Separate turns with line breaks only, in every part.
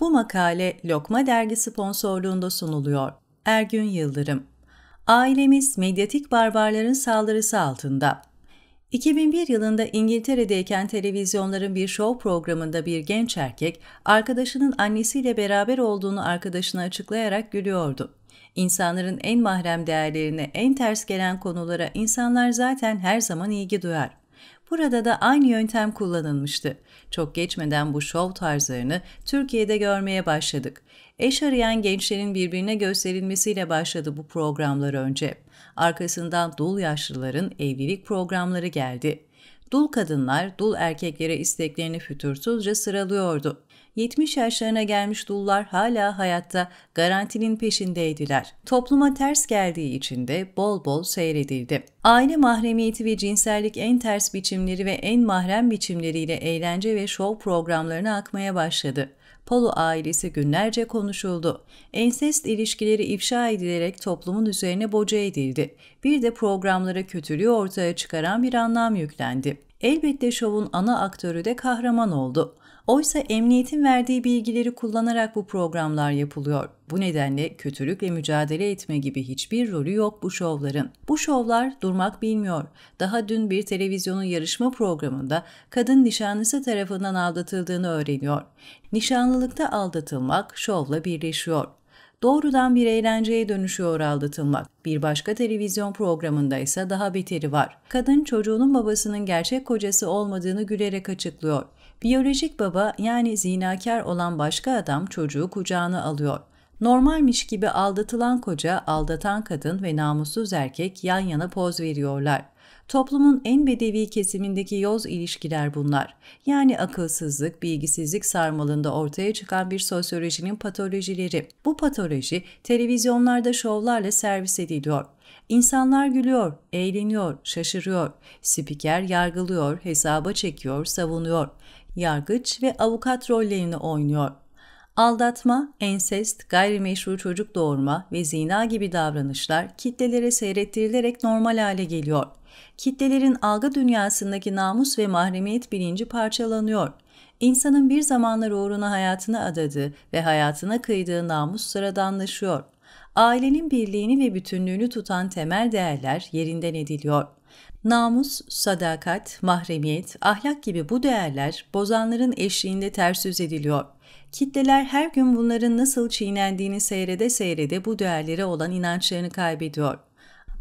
Bu makale Lokma Dergi sponsorluğunda sunuluyor. Ergün Yıldırım Ailemiz medyatik barbarların saldırısı altında. 2001 yılında İngiltere'deyken televizyonların bir show programında bir genç erkek arkadaşının annesiyle beraber olduğunu arkadaşına açıklayarak gülüyordu. İnsanların en mahrem değerlerine, en ters gelen konulara insanlar zaten her zaman ilgi duyar. Burada da aynı yöntem kullanılmıştı. Çok geçmeden bu şov tarzlarını Türkiye'de görmeye başladık. Eş arayan gençlerin birbirine gösterilmesiyle başladı bu programlar önce. Arkasından dul yaşlıların evlilik programları geldi. Dul kadınlar, dul erkeklere isteklerini fütursuzca sıralıyordu. 70 yaşlarına gelmiş dullar hala hayatta garantinin peşindeydiler. Topluma ters geldiği için de bol bol seyredildi. Aile mahremiyeti ve cinsellik en ters biçimleri ve en mahrem biçimleriyle eğlence ve şov programlarına akmaya başladı. Polo ailesi günlerce konuşuldu. Ensest ilişkileri ifşa edilerek toplumun üzerine boca edildi. Bir de programlara kötülüğü ortaya çıkaran bir anlam yüklendi. Elbette şovun ana aktörü de kahraman oldu. Oysa emniyetin verdiği bilgileri kullanarak bu programlar yapılıyor. Bu nedenle kötülükle mücadele etme gibi hiçbir rolü yok bu şovların. Bu şovlar durmak bilmiyor. Daha dün bir televizyonun yarışma programında kadın nişanlısı tarafından aldatıldığını öğreniyor. Nişanlılıkta aldatılmak şovla birleşiyor doğrudan bir eğlenceye dönüşüyor aldatılmak. Bir başka televizyon programında ise daha beteri var. Kadın çocuğunun babasının gerçek kocası olmadığını gülerek açıklıyor. Biyolojik baba yani zinakar olan başka adam çocuğu kucağına alıyor. Normalmiş gibi aldatılan koca, aldatan kadın ve namussuz erkek yan yana poz veriyorlar. Toplumun en bedevi kesimindeki yoz ilişkiler bunlar. Yani akılsızlık, bilgisizlik sarmalında ortaya çıkan bir sosyolojinin patolojileri. Bu patoloji televizyonlarda şovlarla servis ediliyor. İnsanlar gülüyor, eğleniyor, şaşırıyor. Spiker yargılıyor, hesaba çekiyor, savunuyor. Yargıç ve avukat rollerini oynuyor. Aldatma, ensest, gayrimeşru çocuk doğurma ve zina gibi davranışlar kitlelere seyrettirilerek normal hale geliyor. Kitlelerin algı dünyasındaki namus ve mahremiyet bilinci parçalanıyor. İnsanın bir zamanlar uğruna hayatını adadığı ve hayatına kıydığı namus sıradanlaşıyor. Ailenin birliğini ve bütünlüğünü tutan temel değerler yerinden ediliyor. Namus, sadakat, mahremiyet, ahlak gibi bu değerler bozanların eşliğinde ters yüz ediliyor.'' Kitleler her gün bunların nasıl çiğnendiğini seyrede seyrede bu değerlere olan inançlarını kaybediyor.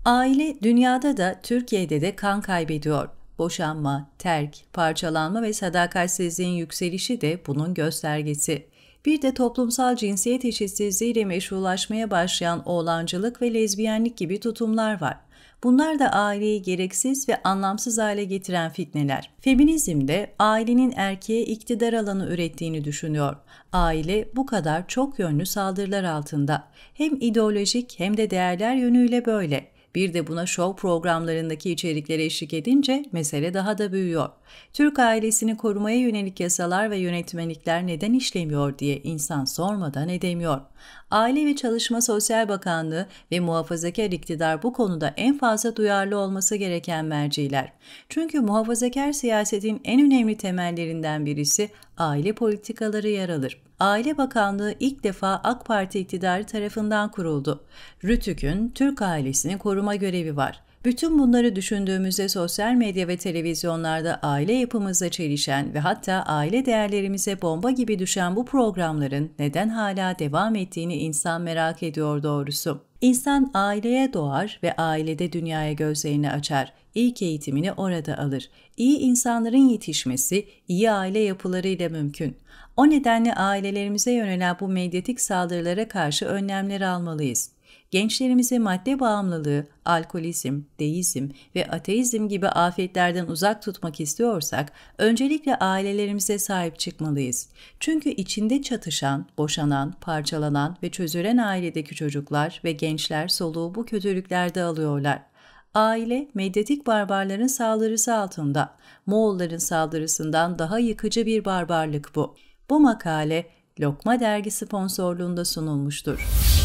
Aile dünyada da Türkiye'de de kan kaybediyor. Boşanma, terk, parçalanma ve sadakatsizliğin yükselişi de bunun göstergesi bir de toplumsal cinsiyet eşitsizliğiyle meşrulaşmaya başlayan oğlancılık ve lezbiyenlik gibi tutumlar var. Bunlar da aileyi gereksiz ve anlamsız hale getiren fitneler. Feminizm de ailenin erkeğe iktidar alanı ürettiğini düşünüyor. Aile bu kadar çok yönlü saldırılar altında. Hem ideolojik hem de değerler yönüyle böyle. Bir de buna show programlarındaki içeriklere eşlik edince mesele daha da büyüyor. Türk ailesini korumaya yönelik yasalar ve yönetmelikler neden işlemiyor diye insan sormadan edemiyor. Aile ve Çalışma Sosyal Bakanlığı ve muhafazakar iktidar bu konuda en fazla duyarlı olması gereken merciler. Çünkü muhafazakar siyasetin en önemli temellerinden birisi aile politikaları yer alır. Aile Bakanlığı ilk defa AK Parti iktidarı tarafından kuruldu. Rütük'ün Türk ailesini koruma görevi var. Bütün bunları düşündüğümüzde sosyal medya ve televizyonlarda aile yapımızla çelişen ve hatta aile değerlerimize bomba gibi düşen bu programların neden hala devam ettiğini insan merak ediyor doğrusu. İnsan aileye doğar ve ailede dünyaya gözlerini açar. İlk eğitimini orada alır. İyi insanların yetişmesi iyi aile yapılarıyla mümkün. O nedenle ailelerimize yönelen bu medyatik saldırılara karşı önlemler almalıyız. Gençlerimizi madde bağımlılığı, alkolizm, deizm ve ateizm gibi afetlerden uzak tutmak istiyorsak öncelikle ailelerimize sahip çıkmalıyız. Çünkü içinde çatışan, boşanan, parçalanan ve çözülen ailedeki çocuklar ve gençler soluğu bu kötülüklerde alıyorlar aile medyatik barbarların saldırısı altında. Moğolların saldırısından daha yıkıcı bir barbarlık bu. Bu makale Lokma dergi sponsorluğunda sunulmuştur.